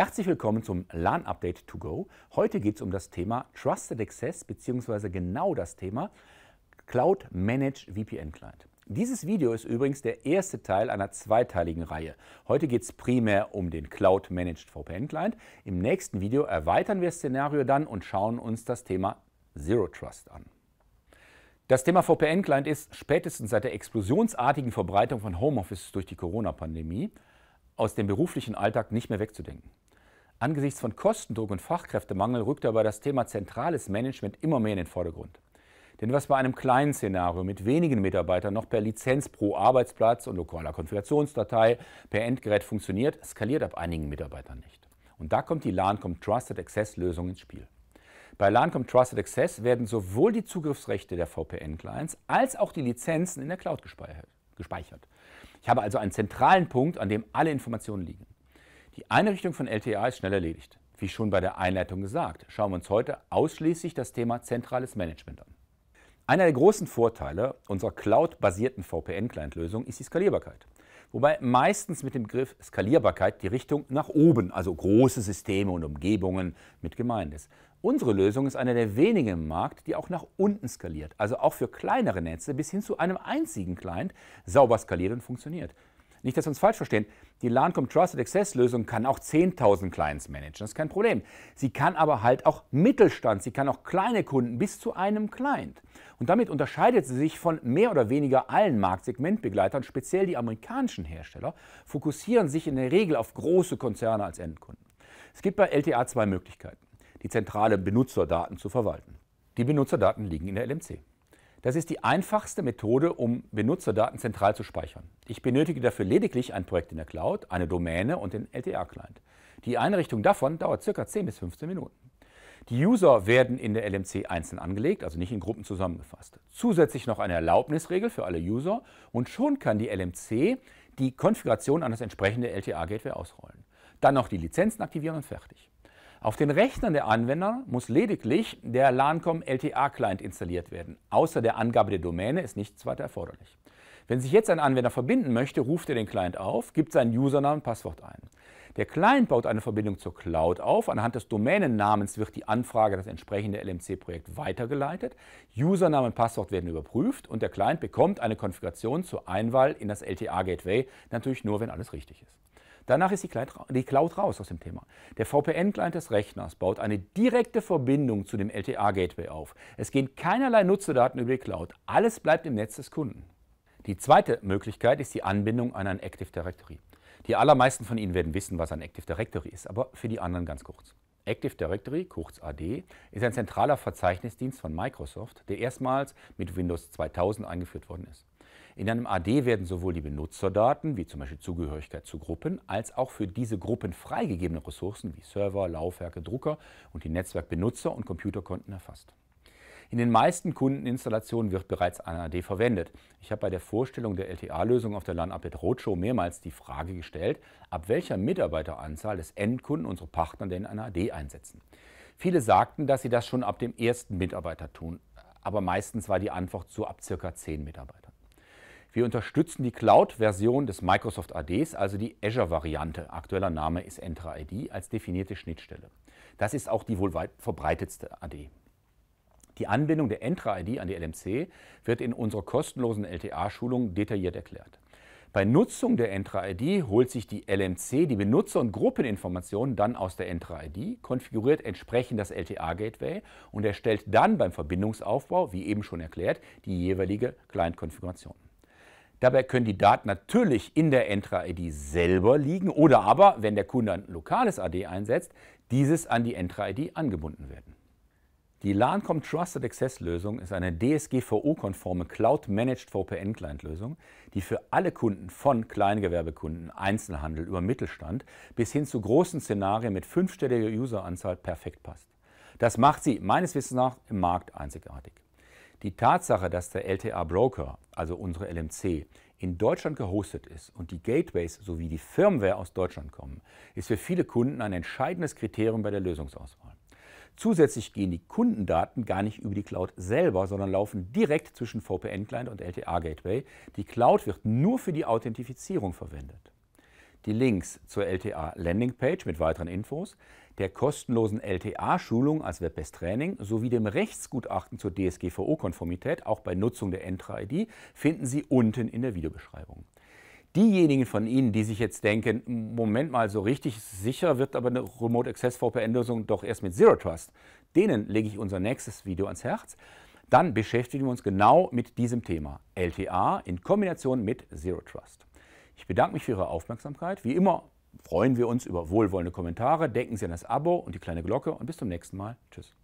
Herzlich willkommen zum LAN Update to Go. Heute geht es um das Thema Trusted Access beziehungsweise genau das Thema Cloud Managed VPN Client. Dieses Video ist übrigens der erste Teil einer zweiteiligen Reihe. Heute geht es primär um den Cloud Managed VPN Client. Im nächsten Video erweitern wir das Szenario dann und schauen uns das Thema Zero Trust an. Das Thema VPN-Client ist spätestens seit der explosionsartigen Verbreitung von Homeoffice durch die Corona-Pandemie aus dem beruflichen Alltag nicht mehr wegzudenken. Angesichts von Kostendruck und Fachkräftemangel rückt aber das Thema zentrales Management immer mehr in den Vordergrund. Denn was bei einem kleinen Szenario mit wenigen Mitarbeitern noch per Lizenz pro Arbeitsplatz und lokaler Konfigurationsdatei per Endgerät funktioniert, skaliert ab einigen Mitarbeitern nicht. Und da kommt die LANCOM Trusted Access Lösung ins Spiel. Bei LANCOM Trusted Access werden sowohl die Zugriffsrechte der VPN-Clients als auch die Lizenzen in der Cloud gespeichert. Ich habe also einen zentralen Punkt, an dem alle Informationen liegen. Die Einrichtung von LTA ist schnell erledigt. Wie schon bei der Einleitung gesagt, schauen wir uns heute ausschließlich das Thema zentrales Management an. Einer der großen Vorteile unserer cloud-basierten VPN-Client-Lösung ist die Skalierbarkeit. Wobei meistens mit dem Begriff Skalierbarkeit die Richtung nach oben, also große Systeme und Umgebungen, mit gemeint ist. Unsere Lösung ist eine der wenigen im Markt, die auch nach unten skaliert, also auch für kleinere Netze bis hin zu einem einzigen Client sauber skaliert und funktioniert. Nicht, dass wir uns falsch verstehen. Die Lancom Trusted Access Lösung kann auch 10.000 Clients managen. Das ist kein Problem. Sie kann aber halt auch Mittelstand. Sie kann auch kleine Kunden bis zu einem Client. Und damit unterscheidet sie sich von mehr oder weniger allen Marktsegmentbegleitern. Speziell die amerikanischen Hersteller fokussieren sich in der Regel auf große Konzerne als Endkunden. Es gibt bei LTA zwei Möglichkeiten, die zentrale Benutzerdaten zu verwalten. Die Benutzerdaten liegen in der LMC. Das ist die einfachste Methode, um Benutzerdaten zentral zu speichern. Ich benötige dafür lediglich ein Projekt in der Cloud, eine Domäne und den LTA-Client. Die Einrichtung davon dauert ca. 10 bis 15 Minuten. Die User werden in der LMC einzeln angelegt, also nicht in Gruppen zusammengefasst. Zusätzlich noch eine Erlaubnisregel für alle User und schon kann die LMC die Konfiguration an das entsprechende LTA-Gateway ausrollen. Dann noch die Lizenzen aktivieren und fertig. Auf den Rechnern der Anwender muss lediglich der LANCOM LTA-Client installiert werden. Außer der Angabe der Domäne ist nichts weiter erforderlich. Wenn sich jetzt ein Anwender verbinden möchte, ruft er den Client auf, gibt seinen Username und Passwort ein. Der Client baut eine Verbindung zur Cloud auf. Anhand des Domänennamens wird die Anfrage das entsprechende LMC-Projekt weitergeleitet. Username und Passwort werden überprüft und der Client bekommt eine Konfiguration zur Einwahl in das LTA-Gateway, natürlich nur, wenn alles richtig ist. Danach ist die Cloud raus aus dem Thema. Der VPN-Client des Rechners baut eine direkte Verbindung zu dem LTA-Gateway auf. Es gehen keinerlei Nutzerdaten über die Cloud. Alles bleibt im Netz des Kunden. Die zweite Möglichkeit ist die Anbindung an ein Active Directory. Die allermeisten von Ihnen werden wissen, was ein Active Directory ist, aber für die anderen ganz kurz. Active Directory, kurz AD, ist ein zentraler Verzeichnisdienst von Microsoft, der erstmals mit Windows 2000 eingeführt worden ist. In einem AD werden sowohl die Benutzerdaten, wie zum Beispiel Zugehörigkeit zu Gruppen, als auch für diese Gruppen freigegebene Ressourcen wie Server, Laufwerke, Drucker und die Netzwerkbenutzer und Computerkonten erfasst. In den meisten Kundeninstallationen wird bereits ein AD verwendet. Ich habe bei der Vorstellung der LTA-Lösung auf der LAN Update Roadshow mehrmals die Frage gestellt, ab welcher Mitarbeiteranzahl des Endkunden unsere Partner denn ein AD einsetzen. Viele sagten, dass sie das schon ab dem ersten Mitarbeiter tun, aber meistens war die Antwort so ab circa zehn Mitarbeitern. Wir unterstützen die Cloud-Version des Microsoft ADs, also die Azure-Variante, aktueller Name ist Entra ID, als definierte Schnittstelle. Das ist auch die wohl weit verbreitetste AD. Die Anbindung der Entra ID an die LMC wird in unserer kostenlosen LTA-Schulung detailliert erklärt. Bei Nutzung der Entra ID holt sich die LMC die Benutzer- und Gruppeninformationen dann aus der Entra ID, konfiguriert entsprechend das LTA Gateway und erstellt dann beim Verbindungsaufbau, wie eben schon erklärt, die jeweilige Client-Konfiguration. Dabei können die Daten natürlich in der Entra-ID selber liegen oder aber, wenn der Kunde ein lokales AD einsetzt, dieses an die Entra-ID angebunden werden. Die LANCOM Trusted Access Lösung ist eine DSGVO-konforme Cloud-Managed VPN-Client-Lösung, die für alle Kunden von Kleingewerbekunden, Einzelhandel über Mittelstand bis hin zu großen Szenarien mit fünfstelliger Useranzahl perfekt passt. Das macht sie meines Wissens nach im Markt einzigartig. Die Tatsache, dass der LTA-Broker also unsere LMC, in Deutschland gehostet ist und die Gateways sowie die Firmware aus Deutschland kommen, ist für viele Kunden ein entscheidendes Kriterium bei der Lösungsauswahl. Zusätzlich gehen die Kundendaten gar nicht über die Cloud selber, sondern laufen direkt zwischen VPN-Client und LTA-Gateway. Die Cloud wird nur für die Authentifizierung verwendet die Links zur LTA Landingpage mit weiteren Infos, der kostenlosen LTA-Schulung als Web-Based-Training sowie dem Rechtsgutachten zur DSGVO-Konformität, auch bei Nutzung der Entra-ID, finden Sie unten in der Videobeschreibung. Diejenigen von Ihnen, die sich jetzt denken, Moment mal, so richtig sicher wird aber eine Remote Access VPN-Lösung doch erst mit Zero Trust, denen lege ich unser nächstes Video ans Herz. Dann beschäftigen wir uns genau mit diesem Thema LTA in Kombination mit Zero Trust. Ich bedanke mich für Ihre Aufmerksamkeit. Wie immer freuen wir uns über wohlwollende Kommentare. Denken Sie an das Abo und die kleine Glocke und bis zum nächsten Mal. Tschüss.